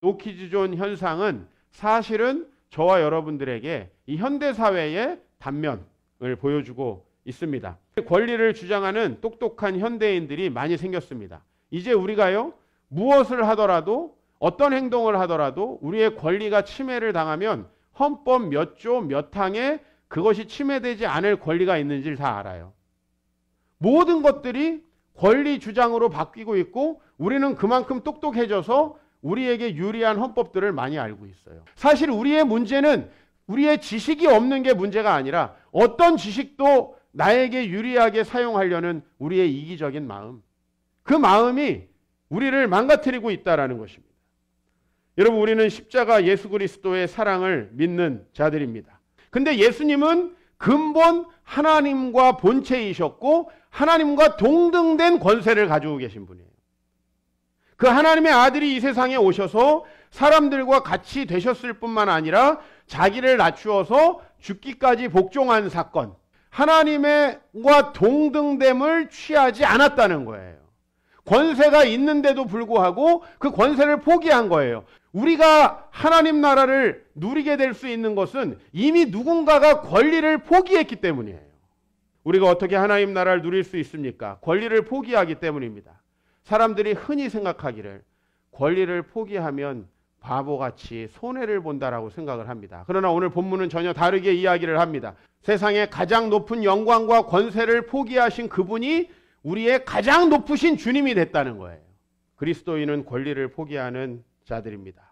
노키즈존 현상은 사실은 저와 여러분들에게 이 현대 사회의 단면을 보여주고 있습니다. 권리를 주장하는 똑똑한 현대인들이 많이 생겼습니다. 이제 우리가요, 무엇을 하더라도 어떤 행동을 하더라도 우리의 권리가 침해를 당하면 헌법 몇 조, 몇 항에 그것이 침해되지 않을 권리가 있는지를 다 알아요. 모든 것들이 권리 주장으로 바뀌고 있고 우리는 그만큼 똑똑해져서 우리에게 유리한 헌법들을 많이 알고 있어요. 사실 우리의 문제는 우리의 지식이 없는 게 문제가 아니라 어떤 지식도 나에게 유리하게 사용하려는 우리의 이기적인 마음. 그 마음이 우리를 망가뜨리고 있다라는 것입니다. 여러분 우리는 십자가 예수 그리스도의 사랑을 믿는 자들입니다. 근데 예수님은 근본 하나님과 본체이셨고 하나님과 동등된 권세를 가지고 계신 분이에요. 그 하나님의 아들이 이 세상에 오셔서 사람들과 같이 되셨을 뿐만 아니라 자기를 낮추어서 죽기까지 복종한 사건. 하나님과 동등됨을 취하지 않았다는 거예요. 권세가 있는데도 불구하고 그 권세를 포기한 거예요. 우리가 하나님 나라를 누리게 될 수 있는 것은 이미 누군가가 권리를 포기했기 때문이에요. 우리가 어떻게 하나님 나라를 누릴 수 있습니까? 권리를 포기하기 때문입니다. 사람들이 흔히 생각하기를 권리를 포기하면 바보같이 손해를 본다라고 생각을 합니다. 그러나 오늘 본문은 전혀 다르게 이야기를 합니다. 세상에 가장 높은 영광과 권세를 포기하신 그분이 우리의 가장 높으신 주님이 됐다는 거예요. 그리스도인은 권리를 포기하는 자들입니다.